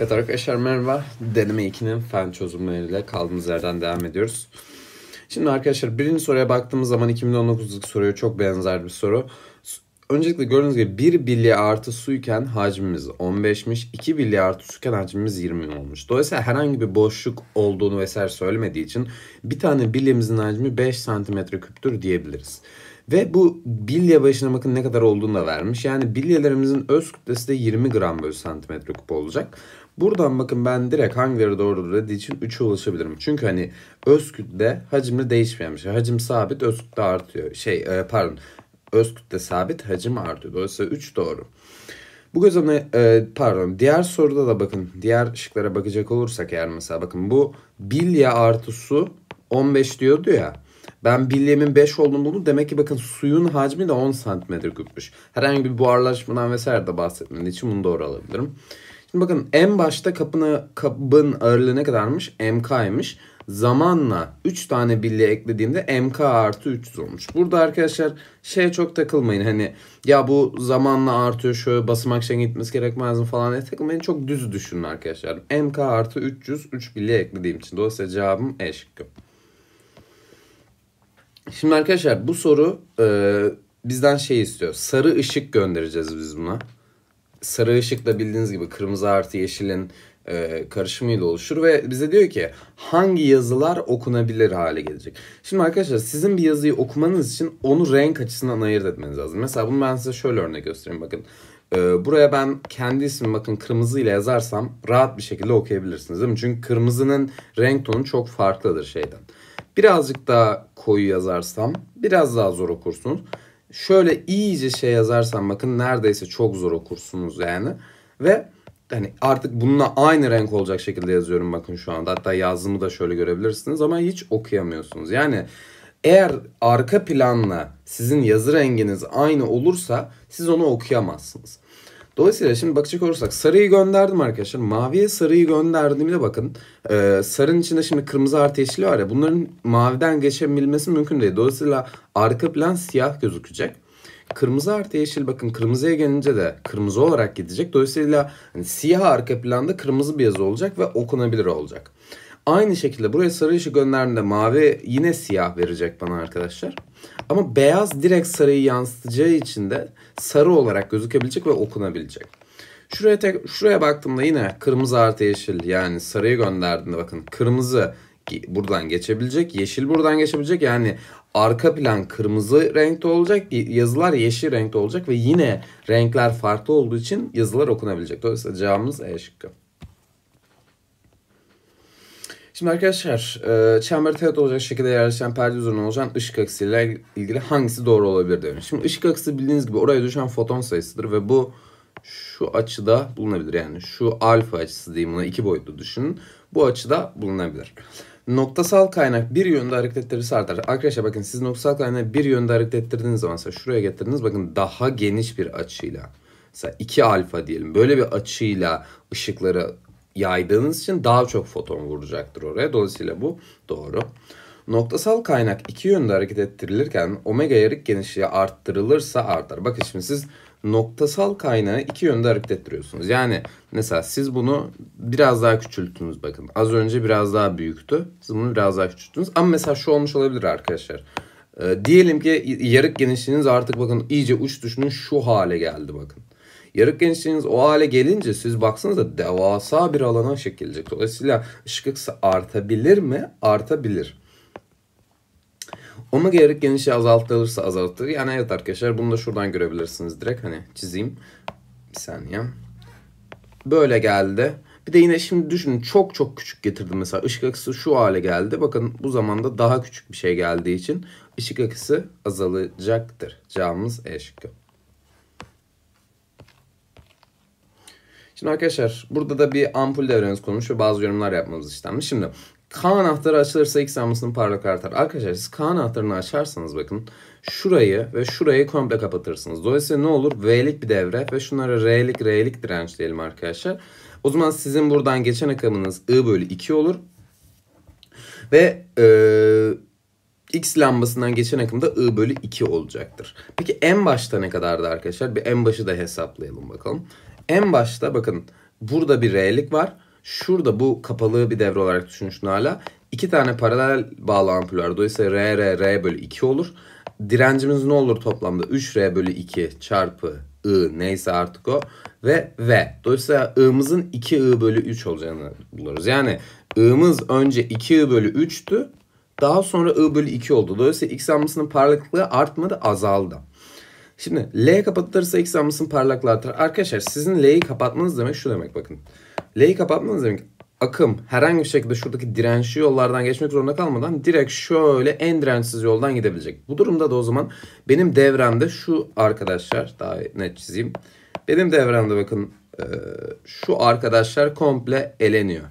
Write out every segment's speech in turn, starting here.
Evet arkadaşlar merhaba. Deneme 2'nin fen çözümleriyle kaldığımız yerden devam ediyoruz. Şimdi arkadaşlar birinci soruya baktığımız zaman 2019'daki soruya çok benzer bir soru. Öncelikle gördüğünüz gibi 1 bilye artı suyken iken hacmimiz 15'miş. 2 bilye artı suyken iken hacmimiz 20 olmuş. Dolayısıyla herhangi bir boşluk olduğunu vesaire söylemediği için bir tane bilyemizin hacmi 5 santimetre küptür diyebiliriz. Ve bu bilye başına bakın ne kadar olduğunu da vermiş. Yani bilyelerimizin öz kütlesi de 20 gram bölü santimetre küp olacak. Buradan bakın ben direkt hangileri doğrudur dediği için 3'e ulaşabilirim. Çünkü hani öz kütle hacimde değişmeyen bir şey. Hacim sabit öz artıyor. Şey e, pardon öz sabit hacim artıyor. Dolayısıyla 3 doğru. Bu gözlemle e, pardon diğer soruda da bakın diğer şıklara bakacak olursak eğer mesela bakın bu bilye artı su 15 diyordu ya. Ben bilyemin 5 olduğunu buldum. Demek ki bakın suyun hacmi de 10 santimetre küpmüş. Herhangi bir buharlaşmadan vesaire de bahsetmediği için bunu doğru alabilirim. Şimdi bakın en başta kapına, kabın ağırlığı ne kadarmış? MK'ymış. Zamanla 3 tane birliği eklediğimde MK artı 300 olmuş. Burada arkadaşlar şey çok takılmayın. Hani ya bu zamanla artıyor şöyle basamak şeyin gitmesi gerekmez mi falan diye takılmayın. Çok düz düşünün arkadaşlar. MK artı 300 3 birliği eklediğim için. Dolayısıyla cevabım E şıkkı. Şimdi arkadaşlar bu soru e, bizden şey istiyor. Sarı ışık göndereceğiz biz buna sarı ışık da bildiğiniz gibi kırmızı artı yeşilin e, karışımıyla oluşur ve bize diyor ki hangi yazılar okunabilir hale gelecek. Şimdi arkadaşlar sizin bir yazıyı okumanız için onu renk açısından ayırt etmeniz lazım. Mesela bunu ben size şöyle örnek göstereyim bakın. E, buraya ben kendi ismimi bakın kırmızı ile yazarsam rahat bir şekilde okuyabilirsiniz değil mi? Çünkü kırmızının renk tonu çok farklıdır şeyden. Birazcık daha koyu yazarsam biraz daha zor okursunuz şöyle iyice şey yazarsan bakın neredeyse çok zor okursunuz yani. Ve hani artık bununla aynı renk olacak şekilde yazıyorum bakın şu anda. Hatta yazımı da şöyle görebilirsiniz ama hiç okuyamıyorsunuz. Yani eğer arka planla sizin yazı renginiz aynı olursa siz onu okuyamazsınız. Dolayısıyla şimdi bakacak olursak sarıyı gönderdim arkadaşlar. Maviye sarıyı gönderdiğimde bakın e, sarının içinde şimdi kırmızı artı yeşil var ya bunların maviden geçebilmesi mümkün değil. Dolayısıyla arka plan siyah gözükecek. Kırmızı artı yeşil bakın kırmızıya gelince de kırmızı olarak gidecek. Dolayısıyla hani, siyah arka planda kırmızı bir yazı olacak ve okunabilir olacak. Aynı şekilde buraya sarı ışık gönderdiğimde mavi yine siyah verecek bana arkadaşlar. Ama beyaz direkt sarıyı yansıtacağı için de sarı olarak gözükebilecek ve okunabilecek. Şuraya tek, şuraya baktığımda yine kırmızı artı yeşil yani sarıyı gönderdiğinde bakın kırmızı buradan geçebilecek, yeşil buradan geçebilecek. Yani arka plan kırmızı renkte olacak, yazılar yeşil renkte olacak ve yine renkler farklı olduğu için yazılar okunabilecek. Dolayısıyla cevabımız E şıkkı. Şimdi arkadaşlar e, çember teğet olacak şekilde yerleşen perde üzerine oluşan ışık aksıyla ilgili hangisi doğru olabilir demiş. Şimdi ışık aksı bildiğiniz gibi oraya düşen foton sayısıdır ve bu şu açıda bulunabilir. Yani şu alfa açısı diyeyim buna iki boyutlu düşünün. Bu açıda bulunabilir. Noktasal kaynak bir yönde hareket ettirirse artar. Arkadaşlar bakın siz noktasal kaynak bir yönde hareket ettirdiğiniz zaman mesela şuraya getirdiniz bakın daha geniş bir açıyla. Mesela 2 alfa diyelim. Böyle bir açıyla ışıkları yaydığınız için daha çok foton vuracaktır oraya. Dolayısıyla bu doğru. Noktasal kaynak iki yönde hareket ettirilirken omega yarık genişliği arttırılırsa artar. Bakın şimdi siz noktasal kaynağı iki yönde hareket ettiriyorsunuz. Yani mesela siz bunu biraz daha küçülttünüz bakın. Az önce biraz daha büyüktü. Siz bunu biraz daha küçülttünüz. Ama mesela şu olmuş olabilir arkadaşlar. Ee, diyelim ki yarık genişliğiniz artık bakın iyice uç düşünün şu hale geldi bakın. Yarık genişliğiniz o hale gelince siz baksanıza devasa bir alana şekillenecek. Dolayısıyla ışık akısı artabilir mi? Artabilir. Omega yarık genişliği azaltılırsa azaltılır. Yani evet arkadaşlar bunu da şuradan görebilirsiniz direkt. Hani çizeyim. Bir saniye. Böyle geldi. Bir de yine şimdi düşünün çok çok küçük getirdim mesela ışık akısı şu hale geldi. Bakın bu zamanda daha küçük bir şey geldiği için ışık akısı azalacaktır. Cevabımız E şıkkı. Şimdi arkadaşlar burada da bir ampul devremiz konmuş ve bazı yorumlar yapmamız istenmiş. Şimdi K anahtarı açılırsa X amısının parlak artar. Arkadaşlar siz K anahtarını açarsanız bakın şurayı ve şurayı komple kapatırsınız. Dolayısıyla ne olur? V'lik bir devre ve şunlara R'lik R'lik direnç diyelim arkadaşlar. O zaman sizin buradan geçen akımınız I bölü 2 olur. Ve e, X lambasından geçen akım da I bölü 2 olacaktır. Peki en başta ne kadardı arkadaşlar? Bir en başı da hesaplayalım bakalım. En başta bakın burada bir R'lik var. Şurada bu kapalı bir devre olarak düşünün şunu hala. İki tane paralel bağlı ampul var, Dolayısıyla R, R, R bölü 2 olur. Direncimiz ne olur toplamda? 3R bölü 2 çarpı I neyse artık o. Ve V. Dolayısıyla I'mızın 2I bölü 3 olacağını buluruz. Yani I'mız önce 2I bölü 3'tü. Daha sonra I bölü 2 oldu. Dolayısıyla X ammasının parlaklığı artmadı azaldı. Şimdi L kapatılırsa X amısını parlaklatır. Arkadaşlar sizin L'yi kapatmanız demek şu demek bakın. L'yi kapatmanız demek akım herhangi bir şekilde şuradaki dirençli yollardan geçmek zorunda kalmadan direkt şöyle en dirençsiz yoldan gidebilecek. Bu durumda da o zaman benim devremde şu arkadaşlar daha net çizeyim. Benim devremde bakın şu arkadaşlar komple eleniyor.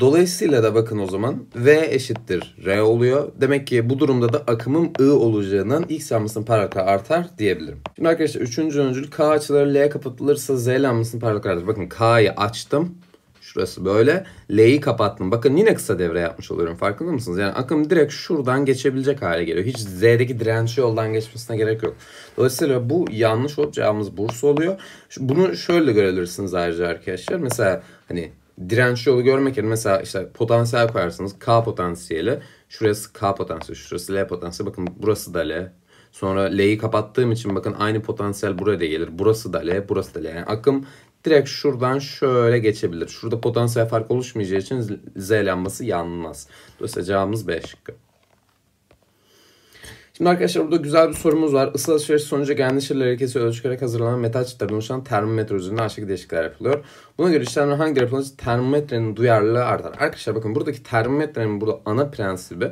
Dolayısıyla da bakın o zaman V eşittir R oluyor. Demek ki bu durumda da akımım I olacağından X lambdasının parlaklığı artar diyebilirim. Şimdi arkadaşlar üçüncü öncül K açıları L'ye kapatılırsa Z lambdasının parlaklığı artar. Bakın K'yı açtım. Şurası böyle. L'yi kapattım. Bakın yine kısa devre yapmış oluyorum. Farkında mısınız? Yani akım direkt şuradan geçebilecek hale geliyor. Hiç Z'deki dirençli yoldan geçmesine gerek yok. Dolayısıyla bu yanlış olacağımız cevabımız Bursa oluyor. Bunu şöyle görebilirsiniz ayrıca arkadaşlar. Mesela hani direnç yolu görmek yerine mesela işte potansiyel koyarsınız. K potansiyeli. Şurası K potansiyeli. Şurası L potansiyeli. Bakın burası da L. Sonra L'yi kapattığım için bakın aynı potansiyel buraya da gelir. Burası da L. Burası da L. Yani akım direkt şuradan şöyle geçebilir. Şurada potansiyel fark oluşmayacağı için Z lambası yanmaz. Dolayısıyla cevabımız B şıkkı. Şimdi arkadaşlar burada güzel bir sorumuz var. Isı alışverişi sonucu gelen dışarılar ilkesi ölçülerek hazırlanan metal çıtalardan oluşan termometre üzerinde aşağıdaki değişiklikler yapılıyor. Buna göre işlemler hangi yapılınca termometrenin duyarlılığı artar? Arkadaşlar bakın buradaki termometrenin burada ana prensibi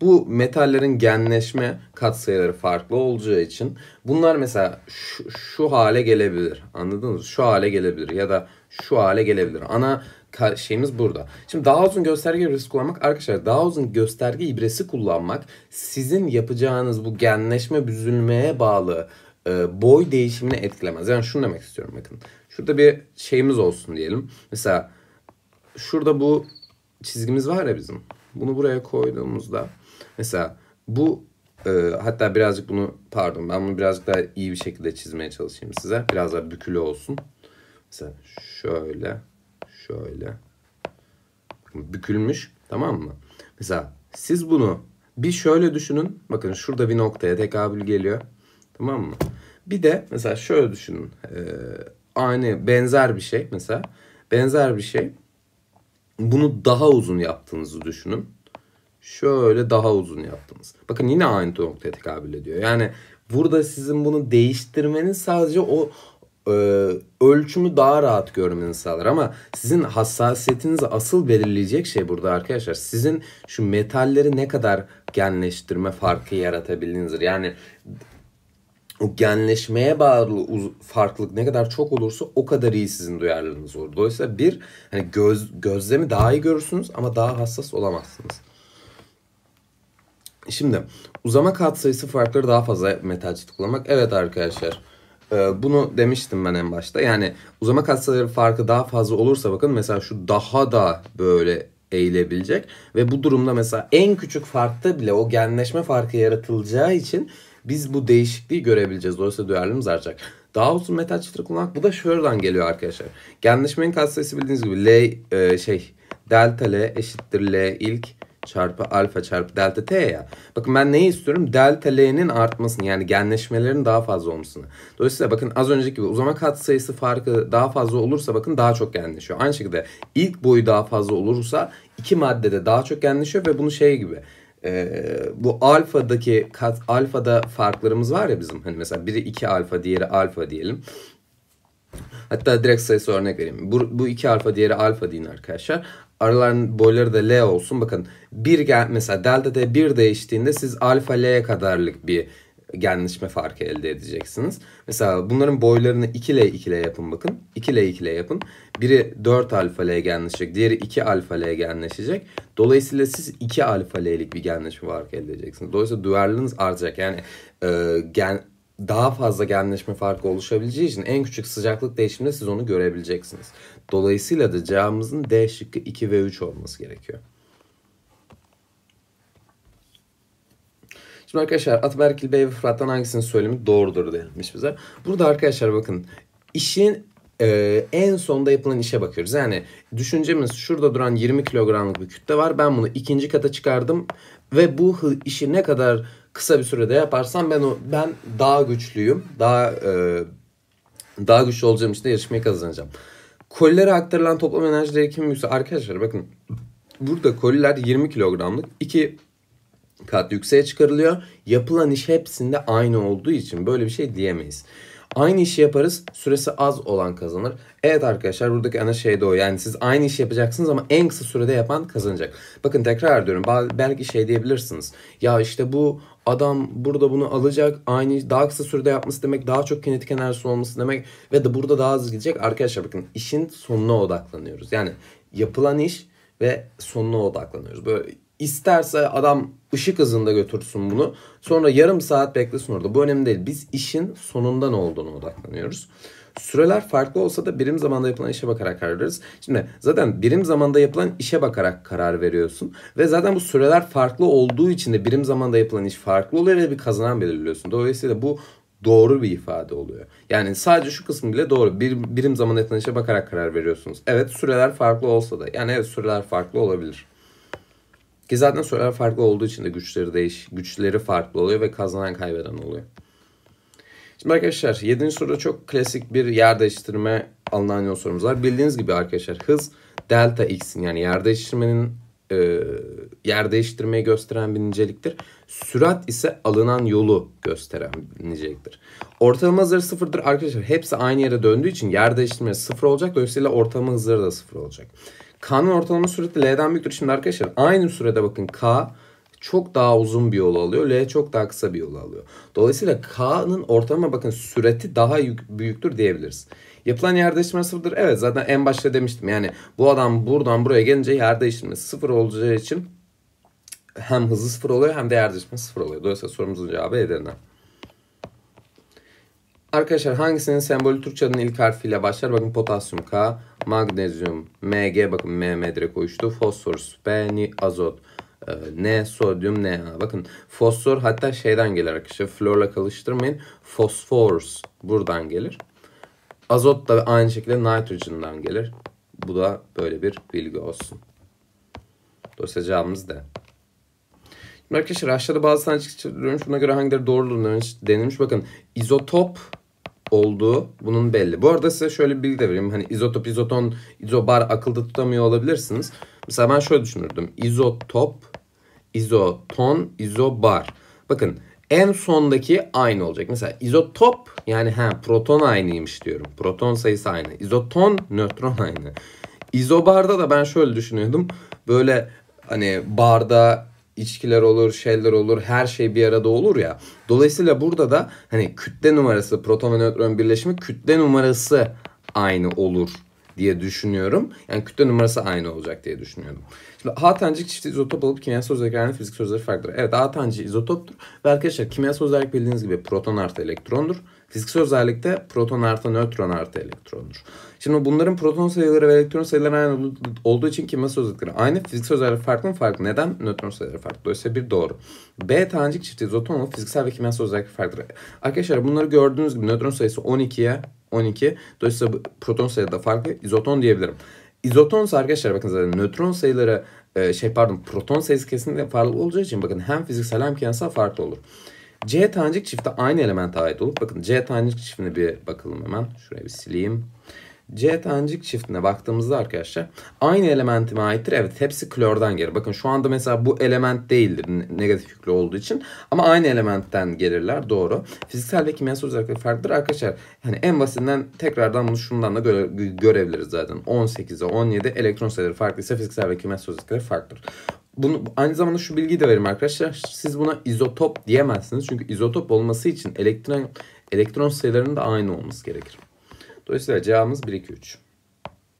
bu metallerin genleşme katsayıları farklı olacağı için bunlar mesela şu, şu hale gelebilir. Anladınız Şu hale gelebilir ya da şu hale gelebilir. Ana şeyimiz burada. Şimdi daha uzun gösterge ibresi kullanmak arkadaşlar daha uzun gösterge ibresi kullanmak sizin yapacağınız bu genleşme büzülmeye bağlı e, boy değişimini etkilemez. Yani şunu demek istiyorum bakın. Şurada bir şeyimiz olsun diyelim. Mesela şurada bu çizgimiz var ya bizim. Bunu buraya koyduğumuzda mesela bu e, hatta birazcık bunu pardon ben bunu birazcık daha iyi bir şekilde çizmeye çalışayım size. Biraz daha bükülü olsun. Mesela şöyle. Şöyle. Bükülmüş. Tamam mı? Mesela siz bunu bir şöyle düşünün. Bakın şurada bir noktaya tekabül geliyor. Tamam mı? Bir de mesela şöyle düşünün. Ee, aynı benzer bir şey mesela. Benzer bir şey. Bunu daha uzun yaptığınızı düşünün. Şöyle daha uzun yaptınız. Bakın yine aynı noktaya tekabül ediyor. Yani burada sizin bunu değiştirmeniz sadece o e, ölçümü daha rahat görmenizi sağlar. Ama sizin hassasiyetinizi asıl belirleyecek şey burada arkadaşlar. Sizin şu metalleri ne kadar genleştirme farkı yaratabildiğinizdir. Yani o genleşmeye bağlı farklılık ne kadar çok olursa o kadar iyi sizin duyarlılığınız olur. Dolayısıyla bir hani göz gözlemi daha iyi görürsünüz ama daha hassas olamazsınız. Şimdi uzama katsayısı farkları daha fazla metalci tıklamak. Evet arkadaşlar. Ee, bunu demiştim ben en başta. Yani uzama kasları farkı daha fazla olursa bakın mesela şu daha da böyle eğilebilecek ve bu durumda mesela en küçük farkta bile o genleşme farkı yaratılacağı için biz bu değişikliği görebileceğiz. Dolayısıyla duyarlılığımız artacak. Daha uzun metal çıtır kullanmak bu da şuradan geliyor arkadaşlar. Genleşmenin katsayısı bildiğiniz gibi L e, şey delta L eşittir L ilk çarpı alfa çarpı delta t ya. Bakın ben neyi istiyorum? Delta l'nin artmasını yani genleşmelerin daha fazla olmasını. Dolayısıyla bakın az önceki gibi uzama katsayısı farkı daha fazla olursa bakın daha çok genleşiyor. Aynı şekilde ilk boyu daha fazla olursa iki maddede daha çok genleşiyor ve bunu şey gibi e, bu alfadaki kat, alfada farklarımız var ya bizim hani mesela biri 2 alfa diğeri alfa diyelim. Hatta direkt sayısı örnek vereyim. Bu, bu iki alfa diğeri alfa deyin arkadaşlar araların boyları da L olsun. Bakın bir gel mesela delta de bir değiştiğinde siz alfa L'ye kadarlık bir genleşme farkı elde edeceksiniz. Mesela bunların boylarını 2L 2L yapın bakın. 2L 2L yapın. Biri 4 alfa L genleşecek. Diğeri 2 alfa L genleşecek. Dolayısıyla siz 2 alfa L'lik bir genleşme farkı elde edeceksiniz. Dolayısıyla duyarlılığınız artacak. Yani e, gen daha fazla genleşme farkı oluşabileceği için en küçük sıcaklık değişiminde siz onu görebileceksiniz. Dolayısıyla da cevabımızın D şıkkı 2 ve 3 olması gerekiyor. Şimdi arkadaşlar Ataberkil Bey ve Fırat'tan hangisinin söylemi doğrudur denilmiş bize. Burada arkadaşlar bakın işin ee, en sonda yapılan işe bakıyoruz. Yani düşüncemiz şurada duran 20 kilogramlık bir kütle var. Ben bunu ikinci kata çıkardım ve bu işi ne kadar kısa bir sürede yaparsam ben o ben daha güçlüyüm. Daha e, daha güçlü olacağım için de yarışmayı kazanacağım. Kolilere aktarılan toplam enerji gerekimi yüksek. Arkadaşlar bakın burada koliler 20 kilogramlık. iki kat yükseğe çıkarılıyor. Yapılan iş hepsinde aynı olduğu için böyle bir şey diyemeyiz. Aynı işi yaparız. Süresi az olan kazanır. Evet arkadaşlar buradaki ana şey de o. Yani siz aynı işi yapacaksınız ama en kısa sürede yapan kazanacak. Bakın tekrar ediyorum. Belki şey diyebilirsiniz. Ya işte bu adam burada bunu alacak. Aynı daha kısa sürede yapması demek daha çok kinetik enerjisi olması demek ve de burada daha hızlı gidecek. Arkadaşlar bakın işin sonuna odaklanıyoruz. Yani yapılan iş ve sonuna odaklanıyoruz. Böyle İsterse adam ışık hızında götürsün bunu. Sonra yarım saat beklesin orada. Bu önemli değil. Biz işin sonunda ne olduğunu odaklanıyoruz. Süreler farklı olsa da birim zamanda yapılan işe bakarak karar veririz. Şimdi zaten birim zamanda yapılan işe bakarak karar veriyorsun. Ve zaten bu süreler farklı olduğu için de birim zamanda yapılan iş farklı oluyor ve bir kazanan belirliyorsun. Dolayısıyla bu doğru bir ifade oluyor. Yani sadece şu kısım bile doğru. Bir, birim zamanda yapılan işe bakarak karar veriyorsunuz. Evet süreler farklı olsa da. Yani evet süreler farklı olabilir. Ki zaten sorular farklı olduğu için de güçleri değiş, güçleri farklı oluyor ve kazanan kaybeden oluyor. Şimdi arkadaşlar 7. soruda çok klasik bir yer değiştirme alınan yol sorumuz var. Bildiğiniz gibi arkadaşlar hız delta x'in yani yer değiştirmenin e, yer değiştirmeyi gösteren bir niceliktir. Sürat ise alınan yolu gösteren bir niceliktir. Ortalama hızları sıfırdır arkadaşlar. Hepsi aynı yere döndüğü için yer değiştirme sıfır olacak. Dolayısıyla ortalama hızları da sıfır olacak. K'nın ortalama sürati L'den büyüktür. Şimdi arkadaşlar aynı sürede bakın K çok daha uzun bir yol alıyor. L çok daha kısa bir yol alıyor. Dolayısıyla K'nın ortalama bakın sürati daha büyüktür diyebiliriz. Yapılan yer değiştirmesi sıfırdır. Evet zaten en başta demiştim. Yani bu adam buradan buraya gelince yer değiştirmesi sıfır olacağı için hem hızı sıfır oluyor hem de yer değiştirmesi sıfır oluyor. Dolayısıyla sorumuzun cevabı Edirne. Arkadaşlar hangisinin sembolü Türkçe adının ilk harfiyle başlar? Bakın potasyum K magnezyum Mg bakın M, mm direkt koştu. Fosfor, B, azot. Ee, ne sodyum ne Bakın fosfor hatta şeyden gelir arkadaşlar. Florla karıştırmayın. Fosfors buradan gelir. Azot da aynı şekilde nitrogen'dan gelir. Bu da böyle bir bilgi olsun. Dolayısıyla cevabımız D. Şimdi arkadaşlar aşağıda bazı tane çıkıyorum. Şuna göre hangileri doğruluğunu denilmiş. Bakın izotop olduğu bunun belli. Bu arada size şöyle bir bilgi de vereyim. Hani izotop, izoton, izobar akılda tutamıyor olabilirsiniz. Mesela ben şöyle düşünürdüm. İzotop, izoton, izobar. Bakın en sondaki aynı olacak. Mesela izotop yani ha proton aynıymış diyorum. Proton sayısı aynı. İzoton, nötron aynı. İzobarda da ben şöyle düşünüyordum. Böyle hani barda içkiler olur, şeyler olur, her şey bir arada olur ya. Dolayısıyla burada da hani kütle numarası, proton ve nötron birleşimi kütle numarası aynı olur diye düşünüyorum. Yani kütle numarası aynı olacak diye düşünüyorum. Şimdi A tancık çift izotop alıp kimyasal özelliklerinin fiziksel özellikleri farklıdır. Evet A tancı izotoptur ve arkadaşlar kimyasal özellik bildiğiniz gibi proton artı elektrondur. Fiziksel özellikte proton artı nötron artı elektrondur. Şimdi bunların proton sayıları ve elektron sayıları aynı olduğu için kimyasal özellikleri aynı. Fiziksel özellikleri farklı mı? Farklı. Neden? Nötron sayıları farklı. Dolayısıyla bir doğru. B tanecik çifti izotonu fiziksel ve kimyasal özellikleri farklı. Arkadaşlar bunları gördüğünüz gibi nötron sayısı 12'ye 12. Dolayısıyla proton sayısı da farklı. İzoton diyebilirim. İzoton ise arkadaşlar bakın zaten nötron sayıları e, şey pardon proton sayısı kesinlikle farklı olacağı için bakın hem fiziksel hem kimyasal farklı olur. C tanecik çifte aynı elemente ait olup bakın C tanecik çiftine bir bakalım hemen. Şuraya bir sileyim. C tanecik çiftine baktığımızda arkadaşlar aynı elementime aittir. Evet hepsi klordan gelir. Bakın şu anda mesela bu element değildir negatif yüklü olduğu için. Ama aynı elementten gelirler doğru. Fiziksel ve kimyasal özellikleri farklıdır. Arkadaşlar yani en basitinden tekrardan bunu şundan da göre, görebiliriz zaten. 18'e 17 elektron sayıları farklıysa fiziksel ve kimyasal özellikleri farklıdır bunu aynı zamanda şu bilgiyi de vereyim arkadaşlar. Siz buna izotop diyemezsiniz. Çünkü izotop olması için elektron elektron sayılarının da aynı olması gerekir. Dolayısıyla cevabımız 1 2 3.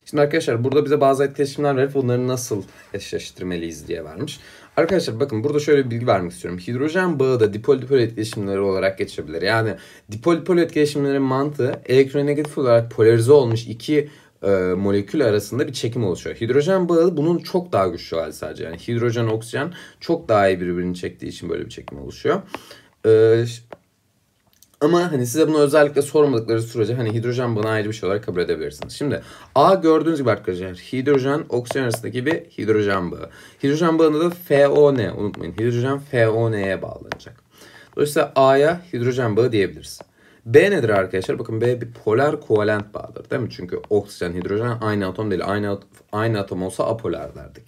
Şimdi arkadaşlar burada bize bazı etkileşimler verip onları nasıl eşleştirmeliyiz diye vermiş. Arkadaşlar bakın burada şöyle bir bilgi vermek istiyorum. Hidrojen bağı da dipol dipol etkileşimleri olarak geçebilir. Yani dipol dipol etkileşimlerin mantığı elektronegatif olarak polarize olmuş iki e, molekül arasında bir çekim oluşuyor. Hidrojen bağı bunun çok daha güçlü hali sadece. Yani hidrojen, oksijen çok daha iyi birbirini çektiği için böyle bir çekim oluşuyor. E, ama hani size bunu özellikle sormadıkları sürece hani hidrojen bana ayrı bir şey olarak kabul edebilirsiniz. Şimdi A gördüğünüz gibi arkadaşlar hidrojen oksijen arasındaki bir hidrojen bağı. Hidrojen bağında da FON unutmayın. Hidrojen FON'ye bağlanacak. Dolayısıyla A'ya hidrojen bağı diyebiliriz. B nedir arkadaşlar? Bakın B bir polar kovalent bağdır değil mi? Çünkü oksijen, hidrojen aynı atom değil. Aynı, aynı atom olsa apolar derdik.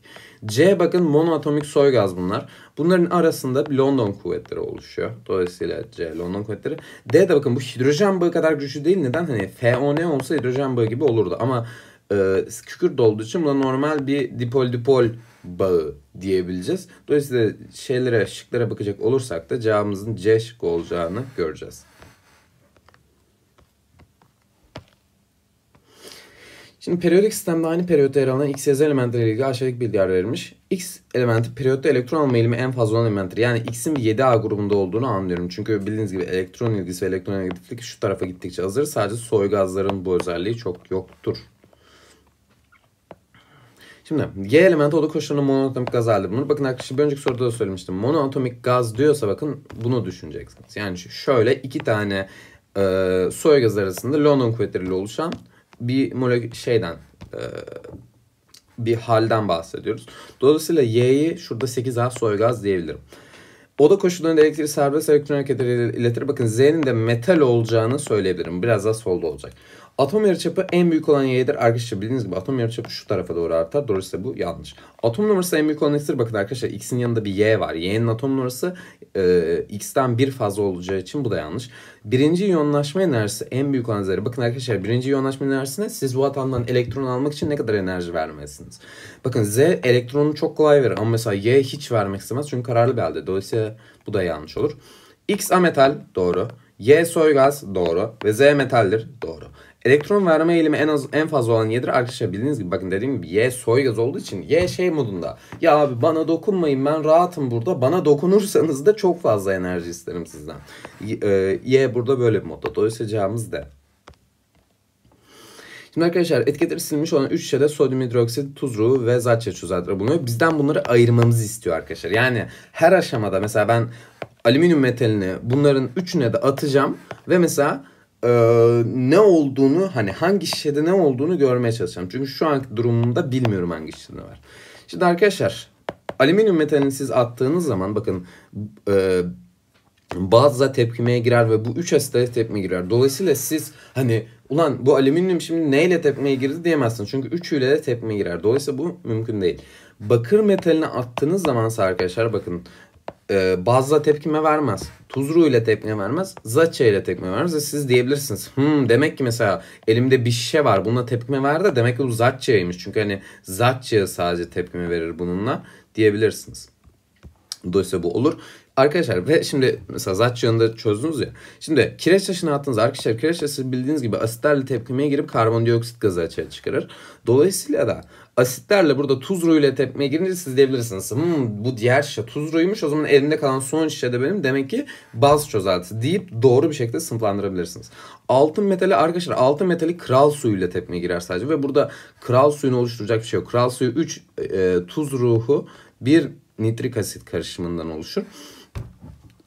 C bakın monoatomik soy gaz bunlar. Bunların arasında London kuvvetleri oluşuyor. Dolayısıyla C London kuvvetleri. D de bakın bu hidrojen bağı kadar güçlü değil. Neden? Hani FON olsa hidrojen bağı gibi olurdu. Ama e, kükürt olduğu için buna normal bir dipol dipol bağı diyebileceğiz. Dolayısıyla şeylere, şıklara bakacak olursak da cevabımızın C şıkkı olacağını göreceğiz. Şimdi periyodik sistemde aynı periyotta yer alan x yazı elementleriyle ilgili aşağıdaki bilgiler verilmiş. X elementi periyotta elektron alma eğilimi en fazla olan elementtir. Yani x'in bir 7a grubunda olduğunu anlıyorum. Çünkü bildiğiniz gibi elektron ilgisi ve elektron negatiflik şu tarafa gittikçe azalır. Sadece soy gazların bu özelliği çok yoktur. Şimdi Y elementi o da koşulunda monoatomik gaz halde Bunu Bakın arkadaşlar bir önceki soruda da söylemiştim. Monoatomik gaz diyorsa bakın bunu düşüneceksiniz. Yani şöyle iki tane e, soy gaz arasında London kuvvetleriyle oluşan bir molekül şeyden e, bir halden bahsediyoruz. Dolayısıyla Y'yi şurada 8A gaz diyebilirim. Oda koşullarında elektriği serbest elektron hareketleri iletir. Bakın Z'nin de metal olacağını söyleyebilirim. Biraz daha solda olacak. Atom yarıçapı en büyük olan y'dir. Arkadaşlar bildiğiniz gibi atom yarıçapı şu tarafa doğru artar. Dolayısıyla bu yanlış. Atom numarası en büyük olan y'dir. Bakın arkadaşlar x'in yanında bir y var. Y'nin atom numarası e, x'ten bir fazla olacağı için bu da yanlış. Birinci iyonlaşma enerjisi en büyük olan zerre. Bakın arkadaşlar birinci iyonlaşma enerjisine siz bu atomdan elektron almak için ne kadar enerji vermelisiniz. Bakın z elektronu çok kolay verir ama mesela y hiç vermek istemez çünkü kararlı bir halde. Dolayısıyla bu da yanlış olur. X ametal doğru. Y soy gaz doğru ve Z metaldir doğru. Elektron verme eğilimi en az en fazla olan Y'dir. Arkadaşlar bildiğiniz gibi bakın dediğim gibi Y soygaz olduğu için Y şey modunda. Ya abi bana dokunmayın ben rahatım burada. Bana dokunursanız da çok fazla enerji isterim sizden. Y e, burada böyle bir modda. Dolayısıyla cevabımız D. Şimdi arkadaşlar etiketleri silmiş olan 3 şişede sodyum hidroksit, tuzruğu ve zatça çözeltileri bulunuyor. Bizden bunları ayırmamızı istiyor arkadaşlar. Yani her aşamada mesela ben alüminyum metalini bunların üçüne de atacağım ve mesela e, ne olduğunu hani hangi şişede ne olduğunu görmeye çalışacağım. Çünkü şu anki durumunda bilmiyorum hangi şişede var. Şimdi arkadaşlar alüminyum metalini siz attığınız zaman bakın e, bazı tepkimeye girer ve bu 3S'de tepme girer. Dolayısıyla siz hani ulan bu alüminyum şimdi neyle tepmeye girdi diyemezsin. Çünkü üçüyle de tepme girer. Dolayısıyla bu mümkün değil. Bakır metalini attığınız zaman arkadaşlar bakın e, bazla tepkime vermez. Tuzru ile tepkime vermez. Zaça ile tepkime vermez. Ve siz diyebilirsiniz. Hmm, demek ki mesela elimde bir şişe var. Bununla tepkime verdi de demek ki bu Zaça'ymış. Çünkü hani Zaça sadece tepkime verir bununla diyebilirsiniz. Dolayısıyla bu olur. Arkadaşlar ve şimdi mesela zaç yanında çözdünüz ya. Şimdi kireç taşını attınız. Arkadaşlar kireç taşı bildiğiniz gibi asitlerle tepkimeye girip karbondioksit gazı açığa çıkarır. Dolayısıyla da Asitlerle burada tuz ile tepmeye girince siz diyebilirsiniz. Hmm, bu diğer şişe tuz ruymuş. O zaman elimde kalan son şişe de benim. Demek ki baz çözeltisi deyip doğru bir şekilde sınıflandırabilirsiniz. Altın metali arkadaşlar altın metali kral suyuyla tepmeye girer sadece. Ve burada kral suyunu oluşturacak bir şey yok. Kral suyu 3 e, tuz ruhu bir nitrik asit karışımından oluşur.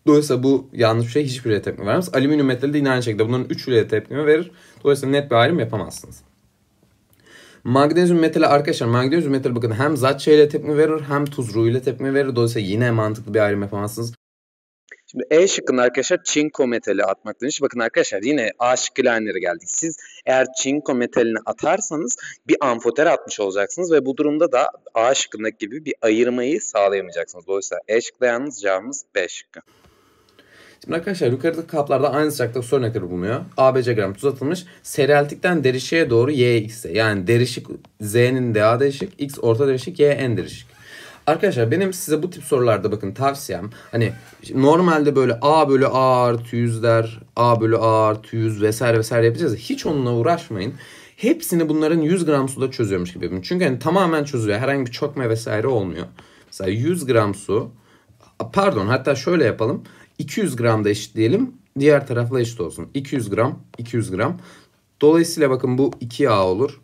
Dolayısıyla bu yanlış bir şey hiçbir tepki vermez. Alüminyum metali de yine aynı şekilde bunların üçüyle de tepkime verir. Dolayısıyla net bir ayrım yapamazsınız. Magnezyum metali arkadaşlar magnezyum metali bakın hem zat şeyle tepme verir hem tuz tuzluğuyla tepme verir. Dolayısıyla yine mantıklı bir ayrım yapamazsınız. Şimdi E şıkkında arkadaşlar çinko metali atmak demiş. Bakın arkadaşlar yine A şıkkıyla aynıları geldik. Siz eğer çinko metalini atarsanız bir amfoter atmış olacaksınız ve bu durumda da A şıkkındaki gibi bir ayırmayı sağlayamayacaksınız. Dolayısıyla E şıkkında yalnız cevabımız B şıkkı. Şimdi arkadaşlar yukarıdaki kaplarda aynı sıcaklıkta su örnekleri bulunuyor. ABC gram tuz atılmış. Seyreltikten derişiğe doğru Y X'e. Yani derişik Z'nin DA derişik, X orta derişik, Y N derişik. Arkadaşlar benim size bu tip sorularda bakın tavsiyem hani normalde böyle A bölü A artı der A bölü A artı 100 vesaire vesaire yapacağız. Hiç onunla uğraşmayın. Hepsini bunların 100 gram suda çözüyormuş gibi yapın. Çünkü hani tamamen çözülüyor. Herhangi bir çökme vesaire olmuyor. Mesela 100 gram su pardon hatta şöyle yapalım. 200 gram da eşitleyelim. Diğer tarafla eşit olsun. 200 gram, 200 gram. Dolayısıyla bakın bu 2A olur.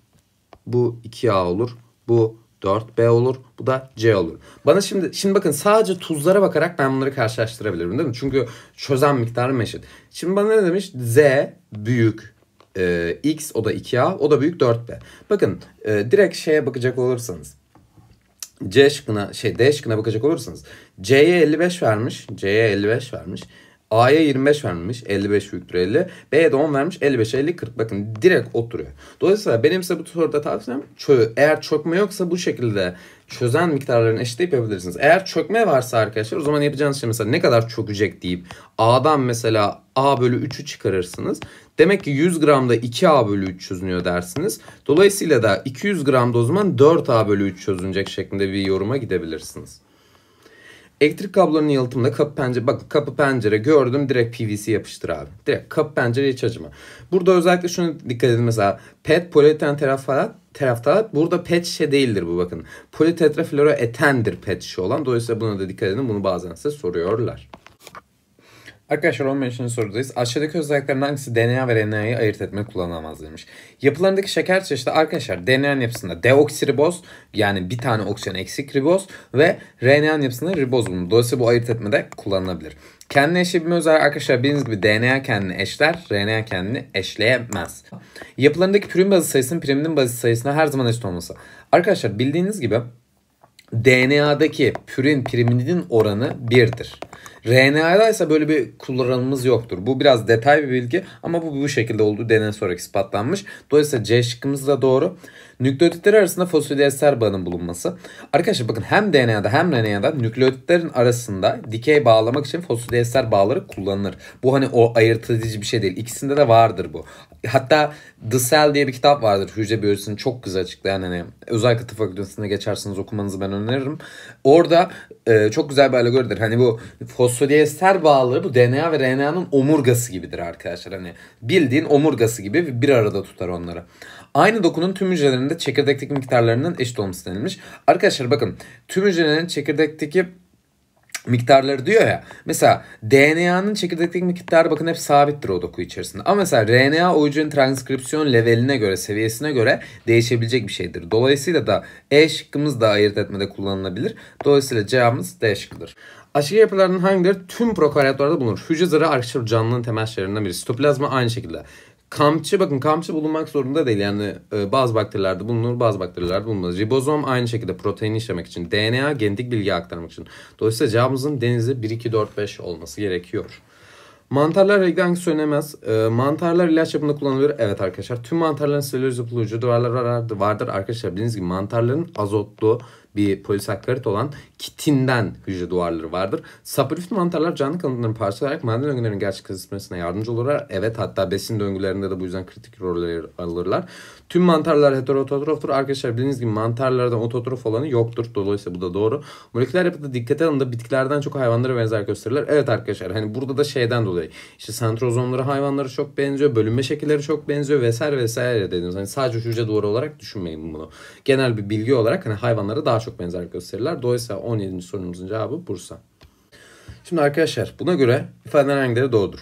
Bu 2A olur. Bu 4B olur. Bu da C olur. Bana şimdi şimdi bakın sadece tuzlara bakarak ben bunları karşılaştırabilirim değil mi? Çünkü çözen miktarı eşit. Şimdi bana ne demiş? Z büyük e, X o da 2A o da büyük 4B. Bakın e, direkt şeye bakacak olursanız C şıkkına şey D şıkkına bakacak olursanız C'ye 55 vermiş. C'ye 55 vermiş. A'ya 25 vermiş 55 büyüktür 50. B'ye de 10 vermiş 55 50 40. Bakın direkt oturuyor. Dolayısıyla benim size bu soruda tavsiyem çö eğer çökme yoksa bu şekilde çözen miktarlarını eşitleyip yapabilirsiniz. Eğer çökme varsa arkadaşlar o zaman yapacağınız şey mesela ne kadar çökecek deyip A'dan mesela A bölü 3'ü çıkarırsınız. Demek ki 100 gramda 2A bölü 3 çözünüyor dersiniz. Dolayısıyla da 200 gramda o zaman 4A bölü 3 çözünecek şeklinde bir yoruma gidebilirsiniz. Elektrik kablolarının yalıtımında kapı pencere, bak kapı pencere gördüm direkt PVC yapıştır abi. Direkt kapı pencere hiç acıma. Burada özellikle şunu dikkat edin mesela PET polieten teraftalat tarafta Burada pet şişe değildir bu bakın. Politetrafloroetendir pet şişe olan. Dolayısıyla buna da dikkat edin. Bunu bazen size soruyorlar. Arkadaşlar 15. sorudayız. Aşağıdaki özelliklerden hangisi DNA ve RNA'yı ayırt etme kullanılamaz demiş. Yapılarındaki şeker çeşidi arkadaşlar DNA'nın yapısında deoksiriboz yani bir tane oksijen eksik riboz ve RNA'nın yapısında riboz bulunur. Dolayısıyla bu ayırt etmede kullanılabilir. Kendi eşleyebilme özelliği arkadaşlar bildiğiniz gibi DNA kendini eşler, RNA kendini eşleyemez. Yapılarındaki prim bazı sayısının priminin bazı sayısına her zaman eşit olması. Arkadaşlar bildiğiniz gibi DNA'daki pürin priminin oranı 1'dir. RNA'da ise böyle bir kullanımımız yoktur. Bu biraz detay bir bilgi ama bu bu şekilde olduğu deney sonra ispatlanmış. Dolayısıyla C şıkkımız da doğru. Nükleotitler arasında fosfodiester bağının bulunması. Arkadaşlar bakın hem DNA'da hem RNA'da nükleotitlerin arasında dikey bağlamak için fosfodiester bağları kullanılır. Bu hani o ayırt bir şey değil. İkisinde de vardır bu. Hatta The Cell diye bir kitap vardır. Hücre biyolojisini çok güzel açıklayan hani özellikle tıp fakültesinde geçerseniz okumanızı ben öneririm. Orada e, çok güzel bir alegoridir. Hani bu fosfodiester bağları bu DNA ve RNA'nın omurgası gibidir arkadaşlar. Hani bildiğin omurgası gibi bir arada tutar onları. Aynı dokunun tüm hücrelerinde çekirdekteki miktarlarının eşit olması denilmiş. Arkadaşlar bakın tüm hücrelerin çekirdekteki miktarları diyor ya. Mesela DNA'nın çekirdekteki miktarı bakın hep sabittir o doku içerisinde. Ama mesela RNA o hücrenin transkripsiyon leveline göre, seviyesine göre değişebilecek bir şeydir. Dolayısıyla da E şıkkımız da ayırt etmede kullanılabilir. Dolayısıyla cevabımız D şıkkıdır. Aşırı yapılarının hangileri tüm prokaryotlarda bulunur? Hücre zarı arkadaşlar canlının temel şeylerinden biri. Sitoplazma aynı şekilde. Kamçı bakın kamçı bulunmak zorunda değil. Yani e, bazı bakterilerde bulunur bazı bakterilerde bulunmaz. Ribozom aynı şekilde protein işlemek için. DNA genetik bilgi aktarmak için. Dolayısıyla cevabımızın denizi 1, 2, 4, 5 olması gerekiyor. Mantarlar ilgili hangisi söylenemez? E, mantarlar ilaç yapımında kullanılıyor. Evet arkadaşlar. Tüm mantarların selüloz yapılıcı duvarları vardır. Arkadaşlar bildiğiniz gibi mantarların azotlu bir polisakkarit olan kitinden hücre duvarları vardır. Saprolifin mantarlar canlı kalıntıların parçası olarak maden döngülerinin gerçekleşmesine yardımcı olurlar. Evet hatta besin döngülerinde de bu yüzden kritik roller alırlar. Tüm mantarlar heterototroftur. Arkadaşlar bildiğiniz gibi mantarlardan ototrof olanı yoktur. Dolayısıyla bu da doğru. Moleküler yapıda dikkate da bitkilerden çok hayvanlara benzer gösterirler. Evet arkadaşlar hani burada da şeyden dolayı işte sentrozomları hayvanlara çok benziyor. Bölünme şekilleri çok benziyor vesaire vesaire dediğimiz. Hani sadece hücre duvarı olarak düşünmeyin bunu. Genel bir bilgi olarak hani hayvanlara daha daha çok benzerlik gösterirler. Dolayısıyla 17. sorumuzun cevabı Bursa. Şimdi arkadaşlar buna göre ifadeler hangileri doğrudur?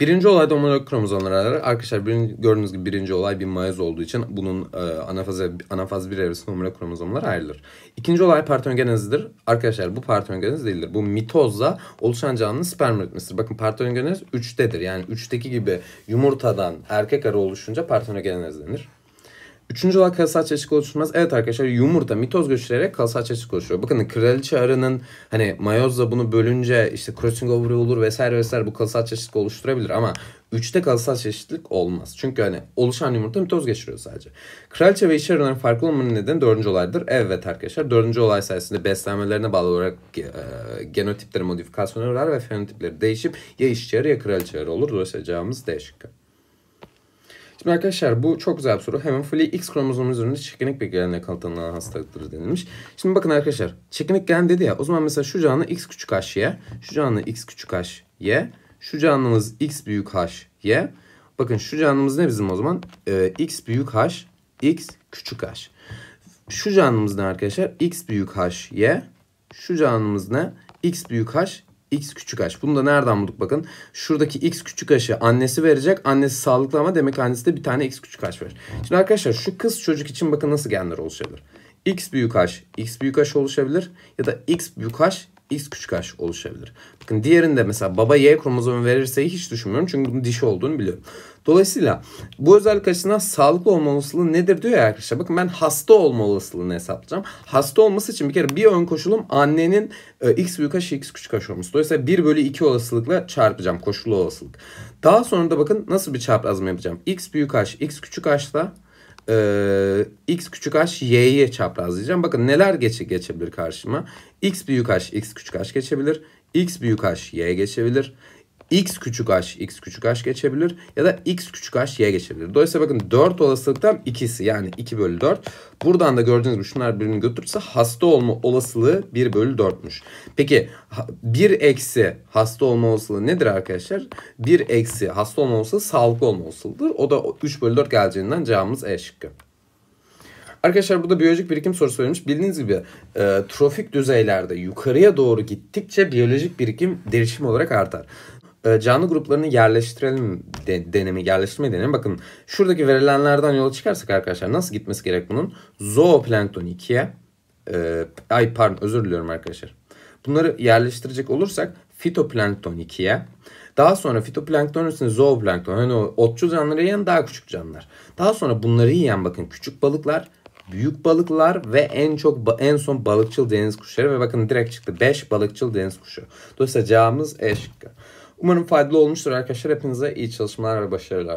Birinci olayda homolog kromozomları, Arkadaşlar birinci, gördüğünüz gibi birinci olay bir mayız olduğu için bunun e, anafaz, anafaz bir evresinde homolog kromozomlar ayrılır. İkinci olay partenogenezidir. Arkadaşlar bu partenogenez değildir. Bu mitozla oluşan canlının sperm üretmesidir. Bakın partenogenez 3'tedir. Yani 3'teki gibi yumurtadan erkek arı oluşunca partenogenez denir. Üçüncü olarak kalıtsal çelişki oluşturmaz. Evet arkadaşlar yumurta mitoz göçürerek kalıtsal çelişki oluşturuyor. Bakın kraliçe arının hani mayozla bunu bölünce işte crossing over olur vesaire vesaire bu kalıtsal çelişki oluşturabilir ama üçte kalıtsal çeşitlilik olmaz. Çünkü hani oluşan yumurta mitoz geçiriyor sadece. Kraliçe ve iş arının farklı olmanın nedeni dördüncü olaydır. Evet arkadaşlar dördüncü olay sayesinde beslenmelerine bağlı olarak e, genotipleri modifikasyona ve fenotipleri değişip ya işçi arı ya kraliçe arı olur. Dolayısıyla cevabımız D şıkkı. Şimdi arkadaşlar bu çok güzel bir soru. Hemenfili X kromozomu üzerinde çekinik bir gelenle kanıtlanan hastalıktır denilmiş. Şimdi bakın arkadaşlar çekinik gelen dedi ya o zaman mesela şu canlı X küçük H Y. Şu canlı X küçük H Y. Şu canlımız X büyük H Y. Bakın şu canlımız ne bizim o zaman? Ee, X büyük H X küçük H. Şu canlımız ne arkadaşlar? X büyük H Y. Şu canlımız ne? X büyük H x küçük h. Bunu da nereden bulduk bakın. Şuradaki x küçük h'ı annesi verecek. Annesi sağlıklı ama demek annesi de bir tane x küçük h verir. Şimdi arkadaşlar şu kız çocuk için bakın nasıl genler oluşabilir. x büyük aş, x büyük aş oluşabilir. Ya da x büyük aş X küçük H oluşabilir. Bakın diğerinde mesela baba Y kromozomu verirse hiç düşünmüyorum. Çünkü bunun dişi olduğunu biliyorum. Dolayısıyla bu özellik açısından sağlıklı olma olasılığı nedir diyor ya arkadaşlar. Bakın ben hasta olma olasılığını hesaplayacağım. Hasta olması için bir kere bir ön koşulum annenin e, x büyük h x küçük h olması. Dolayısıyla 1 bölü 2 olasılıkla çarpacağım koşullu olasılık. Daha sonra da bakın nasıl bir çarprazma yapacağım. x büyük h x küçük h'da e, x küçük h y'ye çaprazlayacağım. Bakın neler geçe, geçebilir karşıma. x büyük h x küçük h geçebilir. x büyük h y geçebilir x küçük h, x küçük h geçebilir ya da x küçük h y geçebilir. Dolayısıyla bakın 4 olasılıktan ikisi yani 2 bölü 4. Buradan da gördüğünüz gibi şunlar birbirini götürürse hasta olma olasılığı 1 bölü 4'müş. Peki 1 eksi hasta olma olasılığı nedir arkadaşlar? 1 eksi hasta olma olasılığı sağlıklı olma olasılığıdır. O da 3 bölü 4 geleceğinden cevabımız E şıkkı. Arkadaşlar burada biyolojik birikim sorusu verilmiş. Bildiğiniz gibi e, trofik düzeylerde yukarıya doğru gittikçe biyolojik birikim derişim olarak artar. Ee, canlı gruplarını yerleştirelim de, denemi, yerleştirme denemi. Bakın şuradaki verilenlerden yola çıkarsak arkadaşlar nasıl gitmesi gerek bunun? Zooplankton 2'ye, e, ay pardon özür diliyorum arkadaşlar. Bunları yerleştirecek olursak fitoplankton 2'ye, daha sonra fitoplankton üstüne zooplankton, hani o otçul canlıları yiyen daha küçük canlılar. Daha sonra bunları yiyen bakın küçük balıklar, büyük balıklar ve en çok en son balıkçıl deniz kuşları ve bakın direkt çıktı 5 balıkçıl deniz kuşu. Dolayısıyla cevabımız E şıkkı. Umarım faydalı olmuştur arkadaşlar. Hepinize iyi çalışmalar ve başarılar.